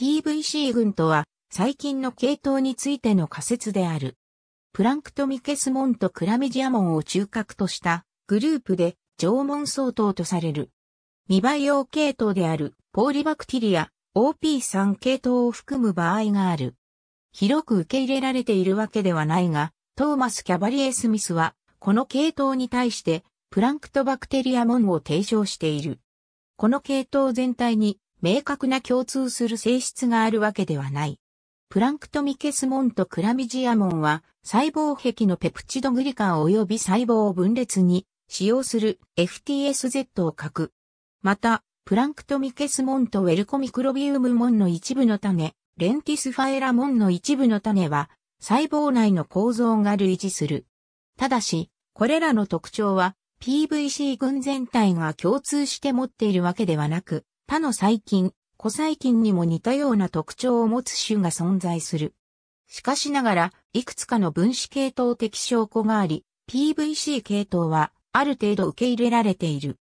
PVC 群とは、細菌の系統についての仮説である。プランクトミケスモンとクラミジアモンを中核としたグループで縄文相当とされる。未培養系統であるポーリバクティリア OP3 系統を含む場合がある。広く受け入れられているわけではないが、トーマス・キャバリエ・スミスは、この系統に対して、プランクトバクテリアモンを提唱している。この系統全体に明確な共通する性質があるわけではない。プランクトミケスモンとクラミジアモンは細胞壁のペプチドグリカン及び細胞分裂に使用する FTSZ を書く。また、プランクトミケスモンとウェルコミクロビウムモンの一部の種、レンティスファエラモンの一部の種は細胞内の構造が類似する。ただし、これらの特徴は PVC 群全体が共通して持っているわけではなく、他の細菌、古細菌にも似たような特徴を持つ種が存在する。しかしながら、いくつかの分子系統的証拠があり、PVC 系統は、ある程度受け入れられている。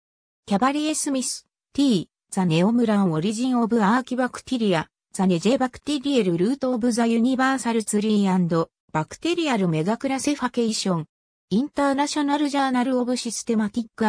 キャバリエ・スミス、T、ザ・ネオムラン・オリジン・オブ・アーキバクティリア、ザ・ネジェ・バクティリエル・ルート・オブ・ザ・ユニバーサル・ツリーバクテリアル・メガクラセファケーション、インターナショナル・ジャーナル・オブ・システマティック・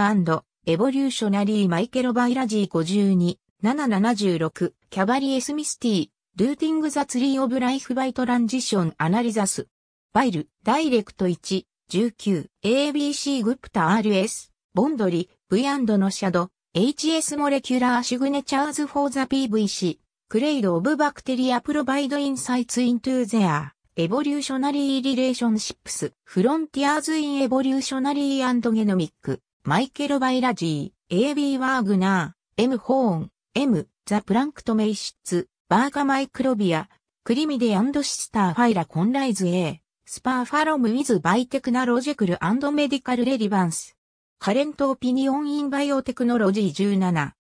エボリューショナリー・マイケロバイラジー52、776、キャバリエ・スミスティ、ルーティング・ザ・ツリー・オブ・ライフ・バイ・トランジション・アナリザス。バイル、ダイレクト1、19、ABC グプタ RS、ボンドリ、V& のシャド、HS モレキュラー・シグネチャーズ・フォー・ザ・ PVC、クレイド・オブ・バクテリア・プロバイド・インサイツ・イントゥ・ーゼア、エボリューショナリー・リレーションシップス、フロンティアーズ・イン・エボリューショナリー・ゲノミック、マイケル・バイラジー、AB ワーグナー、M ホーン、M、ザ・プランクトメイシッツ、バーガマイクロビア、クリミディシスターファイラコンライズ A、スパーファロムウィズバイテクナロジェクルメディカルレディバンス。カレントオピニオンインバイオテクノロジー17、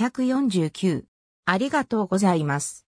241-249。ありがとうございます。